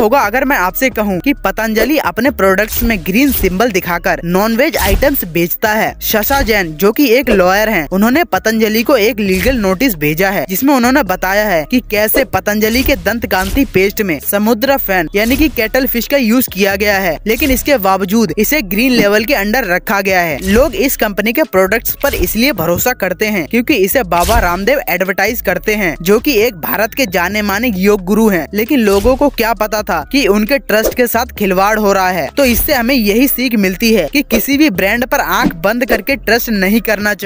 होगा अगर मैं आपसे कहूँ कि पतंजलि अपने प्रोडक्ट्स में ग्रीन सिंबल दिखाकर नॉनवेज आइटम्स बेचता है शशा जैन जो कि एक लॉयर हैं, उन्होंने पतंजलि को एक लीगल नोटिस भेजा है जिसमें उन्होंने बताया है कि कैसे पतंजलि के दंत कांति पेस्ट में समुद्र फैन यानी कि कैटल फिश का यूज किया गया है लेकिन इसके बावजूद इसे ग्रीन लेवल के अंडर रखा गया है लोग इस कंपनी के प्रोडक्ट्स पर इसलिए भरोसा करते हैं क्योंकि इसे बाबा रामदेव एडवर्टाइज करते हैं जो कि एक भारत के जाने माने योग गुरु हैं लेकिन लोगों को क्या पता था कि उनके ट्रस्ट के साथ खिलवाड़ हो रहा है तो इससे हमें यही सीख मिलती है कि किसी भी ब्रांड पर आंख बंद करके ट्रस्ट नहीं करना चाहिए